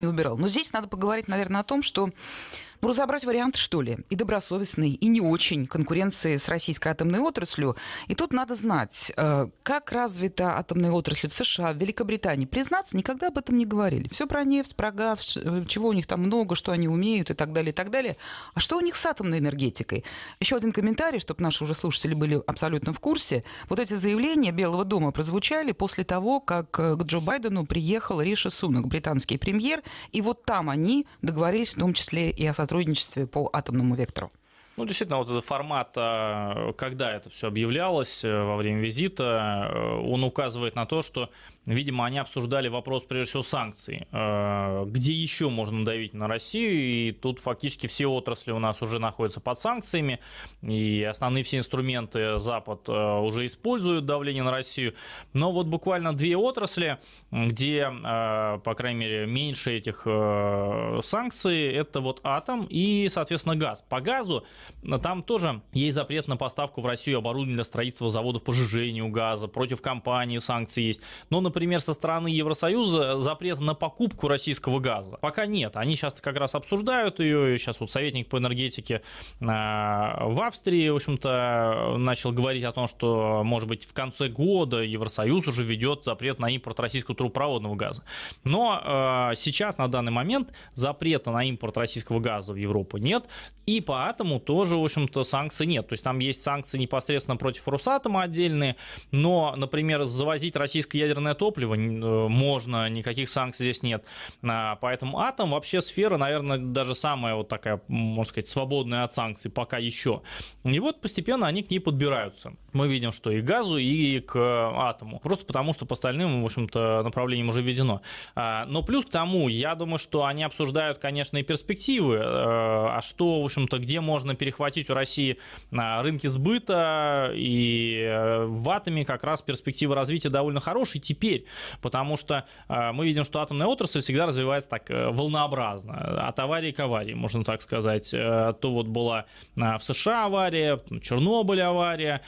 и убирал. Но здесь надо поговорить, наверное, о том, что ну, разобрать вариант, что ли, и добросовестный, и не очень конкуренции с российской атомной отраслью. И тут надо знать, э, как развита атомная отрасль в США, в Великобритании. Признаться, никогда об этом не говорили. Все про нефть, про газ, э, чего у них там много, что они умеют и так далее, и так далее. А что у них с атомной энергетикой? Еще один комментарий, чтобы наши уже слушатели были абсолютно в курсе. Вот эти заявления Белого дома прозвучали после того, как э, к Джо Байдену приехал Риша Сунок, британский премьер, и вот там они договорились в том числе и о сотрудничестве по атомному вектору. Ну, действительно, вот этот формат, э, когда это все объявлялось э, во время визита, э, он указывает на то, что, видимо, они обсуждали вопрос, прежде всего, санкций. Где еще можно давить на Россию? И тут фактически все отрасли у нас уже находятся под санкциями, и основные все инструменты Запад уже используют давление на Россию. Но вот буквально две отрасли, где, по крайней мере, меньше этих санкций, это вот атом и, соответственно, газ. По газу там тоже есть запрет на поставку в Россию оборудования для строительства заводов по сжижению газа, против компании санкции есть. Но, например, со стороны Евросоюза запрет на покупку российского газа пока нет. Они сейчас как раз обсуждают ее. Сейчас вот советник по энергетике а, в Австрии, в общем-то, начал говорить о том, что, может быть, в конце года Евросоюз уже ведет запрет на импорт российского трубопроводного газа. Но а, сейчас, на данный момент, запрета на импорт российского газа в Европу нет. И поэтому то тоже, в общем-то, санкций нет. То есть там есть санкции непосредственно против Русатома отдельные, но, например, завозить российское ядерное топливо э, можно, никаких санкций здесь нет. А, поэтому атом вообще сфера, наверное, даже самая вот такая, можно сказать, свободная от санкций пока еще. И вот постепенно они к ней подбираются. Мы видим, что и к газу, и к атому. Просто потому, что по остальным, в общем-то, направлениям уже введено. А, но плюс к тому, я думаю, что они обсуждают, конечно, и перспективы, э, а что, в общем-то, где можно перейти перехватить у России а, рынки сбыта, и э, ватами как раз перспективы развития довольно хорошие теперь, потому что а, мы видим, что атомная отрасль всегда развивается так э, волнообразно, от а аварии к аварии, можно так сказать. Э, то вот была в США авария, Чернобыль авария,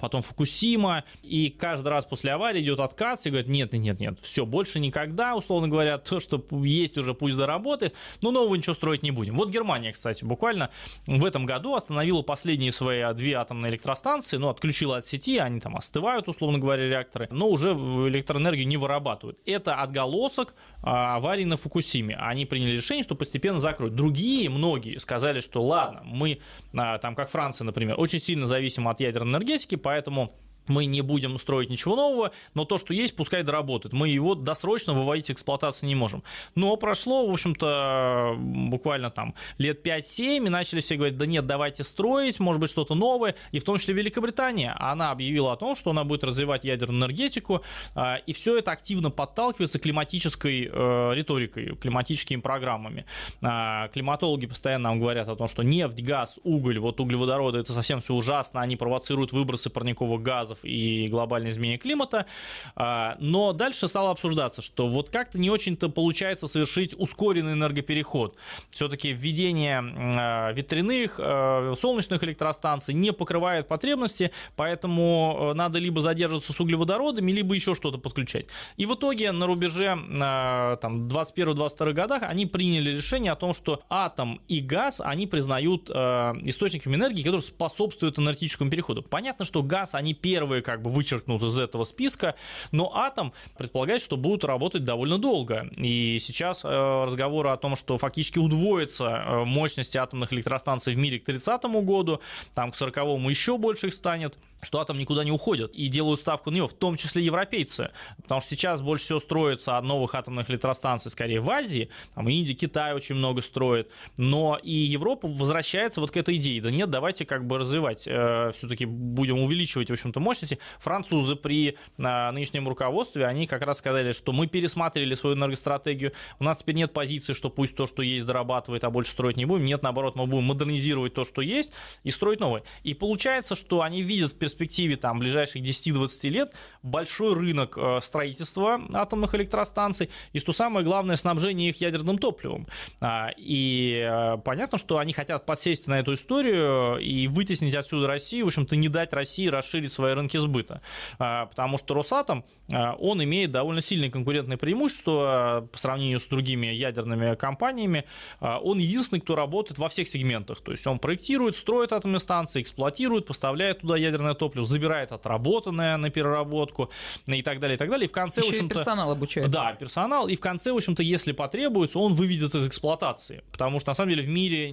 потом Фукусима, и каждый раз после аварии идет отказ и говорит, нет, нет, нет, все, больше никогда, условно говоря, то, что есть уже пусть заработает, но нового ничего строить не будем. Вот Германия, кстати, буквально в этом году году остановила последние свои а, две атомные электростанции, ну, отключила от сети, они там остывают, условно говоря, реакторы, но уже электроэнергию не вырабатывают. Это отголосок а, аварии на Фукусиме. Они приняли решение, что постепенно закроют. Другие, многие, сказали, что ладно, мы, а, там, как Франция, например, очень сильно зависим от ядерной энергетики, поэтому мы не будем строить ничего нового, но то, что есть, пускай доработает. Мы его досрочно выводить эксплуатации не можем. Но прошло, в общем-то, буквально там лет 5-7, и начали все говорить, да нет, давайте строить, может быть, что-то новое. И в том числе Великобритания, она объявила о том, что она будет развивать ядерную энергетику, а, и все это активно подталкивается климатической э, риторикой, климатическими программами. А, климатологи постоянно нам говорят о том, что нефть, газ, уголь, вот углеводороды, это совсем все ужасно, они провоцируют выбросы парниковых газов, вопросов и глобальное изменение климата. А, но дальше стало обсуждаться, что вот как-то не очень-то получается совершить ускоренный энергопереход. Все-таки введение а, ветряных, э, солнечных электростанций не покрывает потребности, поэтому э, надо либо задерживаться с углеводородами, либо еще что-то подключать. И в итоге на рубеже 21-22 а, годах они приняли решение о том, что атом и газ они признают э, источниками энергии, которые способствуют энергетическому переходу. Понятно, что газ они первые первый как бы вычеркнут из этого списка, но атом предполагает, что будут работать довольно долго. И сейчас э, разговоры о том, что фактически удвоится э, мощность атомных электростанций в мире к 30 году, там к 40-му еще больше их станет – что атом никуда не уходит, и делают ставку на него, в том числе европейцы, потому что сейчас больше всего строится от новых атомных электростанций скорее в Азии, там Индия, Китай очень много строит, но и Европа возвращается вот к этой идее, да нет, давайте как бы развивать, э, все-таки будем увеличивать, в общем-то, мощности. Французы при э, нынешнем руководстве, они как раз сказали, что мы пересмотрели свою энергостратегию, у нас теперь нет позиции, что пусть то, что есть, дорабатывает, а больше строить не будем, нет, наоборот, мы будем модернизировать то, что есть, и строить новое. И получается, что они видят перспективу перспективе там, ближайших 10-20 лет большой рынок э, строительства атомных электростанций и, что самое главное, снабжение их ядерным топливом. А, и э, понятно, что они хотят подсесть на эту историю э, и вытеснить отсюда Россию, в общем-то, не дать России расширить свои рынки сбыта. А, потому что Росатом, он имеет довольно сильное конкурентное преимущество по сравнению с другими ядерными компаниями. А, он единственный, кто работает во всех сегментах. То есть он проектирует, строит атомные станции, эксплуатирует, поставляет туда ядерное топливо, топливо, забирает отработанное на переработку и так далее, и так далее. И в конце, Еще в общем персонал обучает. Да, персонал. И в конце, в общем-то, если потребуется, он выведет из эксплуатации. Потому что, на самом деле, в мире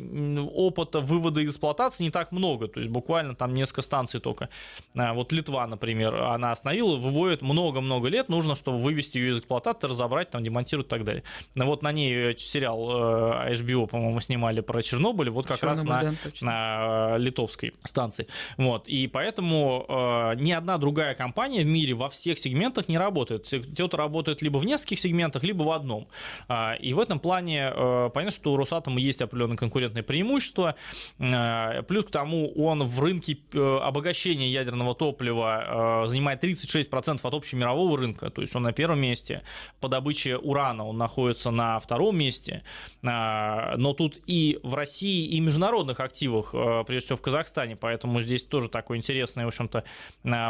опыта вывода из эксплуатации не так много. То есть буквально там несколько станций только. А, вот Литва, например, она остановила, выводит много-много лет. Нужно, чтобы вывести ее из эксплуатации, разобрать, там, демонтировать и так далее. Вот на ней э, сериал э, HBO, по-моему, снимали про Чернобыль. Вот как Чернобыль, раз на, да, на э, литовской станции. Вот. И поэтому Поэтому э, ни одна другая компания в мире во всех сегментах не работает. Те, кто работает либо в нескольких сегментах, либо в одном. Э, и в этом плане э, понятно, что у Росатома есть определенное конкурентное преимущество. Э, плюс к тому, он в рынке э, обогащения ядерного топлива э, занимает 36% от общего мирового рынка. То есть он на первом месте. По добыче урана он находится на втором месте. Э, но тут и в России, и в международных активах, э, прежде всего в Казахстане. Поэтому здесь тоже такой интересный интересный, в общем-то,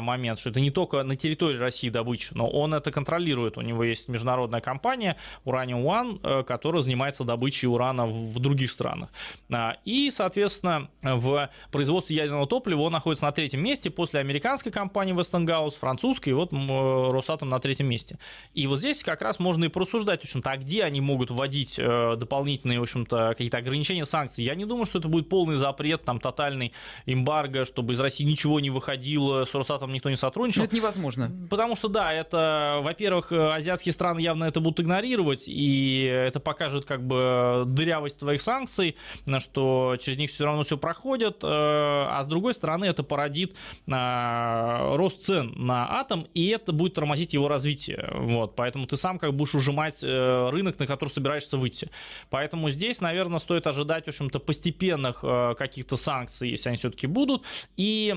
момент, что это не только на территории России добыча, но он это контролирует. У него есть международная компания Uranium One, э, которая занимается добычей урана в других странах. А, и, соответственно, в производстве ядерного топлива он находится на третьем месте после американской компании Westinghouse, французской, и вот э, Росатом на третьем месте. И вот здесь как раз можно и просуждать, в общем-то, а где они могут вводить э, дополнительные, в общем-то, какие-то ограничения, санкции. Я не думаю, что это будет полный запрет, там, тотальный эмбарго, чтобы из России ничего не выходило выходил, э, с Росатом никто не сотрудничал. Но ну, это невозможно. Потому что, да, это, во-первых, э, азиатские страны явно это будут игнорировать, и это покажет как бы дырявость твоих санкций, что через них все равно все проходит, э, а с другой стороны это породит а, рост цен на атом, и это будет тормозить его развитие. Вот, поэтому ты сам как будешь ужимать рынок, на который собираешься выйти. Поэтому здесь, наверное, стоит ожидать, в общем-то, постепенных каких-то санкций, если они все-таки будут, и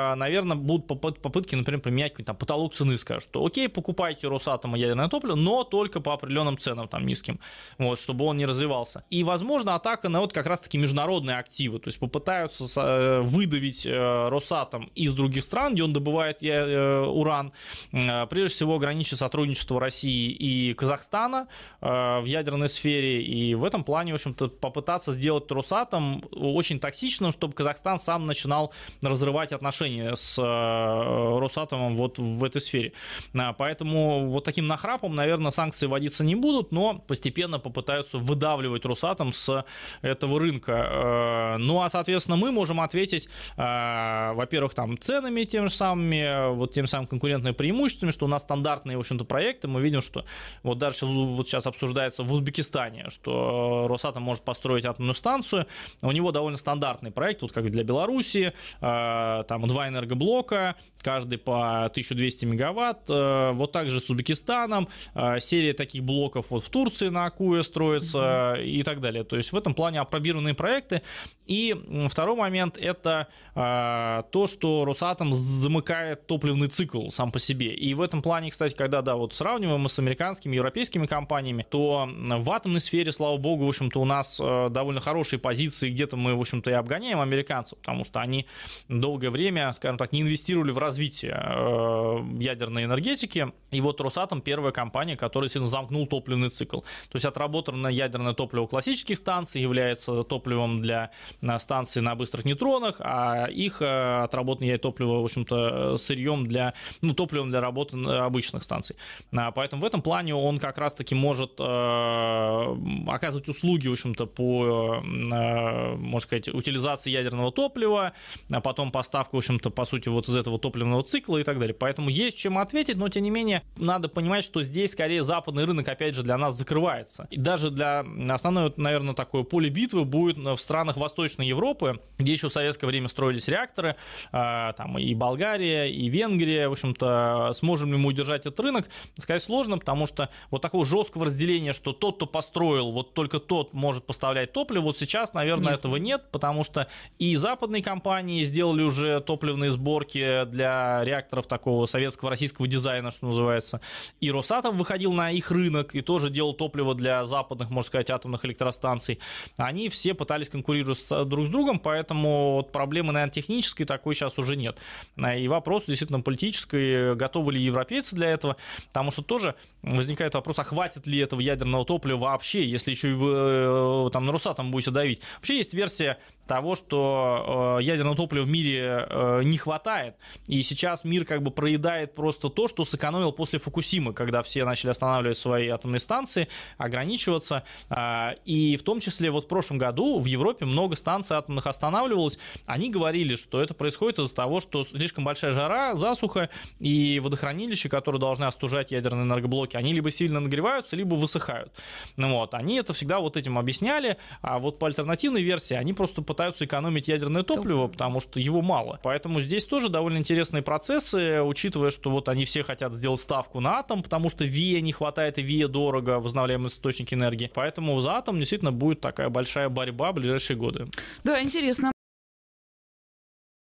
а, наверное, будут попытки, например, применять там, потолок цены, скажут, что окей, покупайте Росатома ядерное топливо, но только по определенным ценам там низким, вот, чтобы он не развивался. И, возможно, атака на вот как раз-таки международные активы, то есть попытаются э, выдавить э, Росатом из других стран, где он добывает э, уран, а, прежде всего ограничить сотрудничество России и Казахстана в ядерной сфере, и в этом плане, в общем-то, попытаться сделать Росатом очень токсичным, чтобы Казахстан сам начинал разрывать отношения отношения с э, Росатомом вот в этой сфере. А, поэтому вот таким нахрапом, наверное, санкции вводиться не будут, но постепенно попытаются выдавливать Росатом с этого рынка. Э, ну а, соответственно, мы можем ответить, э, во-первых, там ценами тем же самыми, вот тем самым конкурентными преимуществами, что у нас стандартные, в общем-то, проекты. Мы видим, что вот дальше вот сейчас обсуждается в Узбекистане, что Росатом может построить атомную станцию. У него довольно стандартный проект, вот как для Белоруссии, там 2 два энергоблока, каждый по 1200 мегаватт. Э, вот также с Узбекистаном. Э, серия таких блоков вот в Турции на Акуе строится угу. и так далее. То есть в этом плане опробированные проекты. И второй момент это э, то, что Росатом замыкает топливный цикл сам по себе. И в этом плане, кстати, когда да, вот сравниваем с американскими, европейскими компаниями, то в атомной сфере, слава богу, в общем-то у нас довольно хорошие позиции, где-то мы, в общем-то, и обгоняем американцев, потому что они долгое время скажем так, не инвестировали в развитие э, ядерной энергетики. И вот Росатом первая компания, которая сильно замкнул топливный цикл. То есть отработанное ядерное топливо классических станций является топливом для э, станций на быстрых нейтронах, а их э, отработанное топливо, в общем-то, сырьем для, ну, топливом для работы обычных станций. А, поэтому в этом плане он как раз-таки может оказывать услуги, в общем-то, по, можно сказать, утилизации ядерного топлива, а потом поставку, в общем общем-то, по сути, вот из этого топливного цикла и так далее. Поэтому есть чем ответить, но, тем не менее, надо понимать, что здесь, скорее, западный рынок, опять же, для нас закрывается. И даже для основное, наверное, такое поле битвы будет в странах Восточной Европы, где еще в советское время строились реакторы, а, там и Болгария, и Венгрия, в общем-то, сможем ли мы удержать этот рынок, сказать сложно, потому что вот такого жесткого разделения, что тот, кто построил, вот только тот может поставлять топливо, вот сейчас, наверное, нет. этого нет, потому что и западные компании сделали уже топ топливные сборки для реакторов такого советского российского дизайна, что называется. И Росатом выходил на их рынок и тоже делал топливо для западных, можно сказать, атомных электростанций. Они все пытались конкурировать э, друг с другом, поэтому вот проблемы, наверное, технической такой сейчас уже нет. Э, и вопрос действительно политической, готовы ли европейцы для этого, потому что тоже возникает вопрос, а хватит ли этого ядерного топлива вообще, если еще и вы э, там на Росатом будете давить. Вообще есть версия того, что э, ядерного топлива в мире э, не хватает. И сейчас мир как бы проедает просто то, что сэкономил после Фукусимы, когда все начали останавливать свои атомные станции, ограничиваться. Э, и в том числе вот в прошлом году в Европе много станций атомных останавливалось. Они говорили, что это происходит из-за того, что слишком большая жара, засуха, и водохранилища, которые должны остужать ядерные энергоблоки, они либо сильно нагреваются, либо высыхают. Ну, вот. Они это всегда вот этим объясняли, а вот по альтернативной версии они просто пытаются пытаются экономить ядерное топливо, потому что его мало. Поэтому здесь тоже довольно интересные процессы, учитывая, что вот они все хотят сделать ставку на атом, потому что ВИА не хватает и ВИА дорого, возобновляемый источник энергии. Поэтому за атом действительно будет такая большая борьба в ближайшие годы. Да, интересно.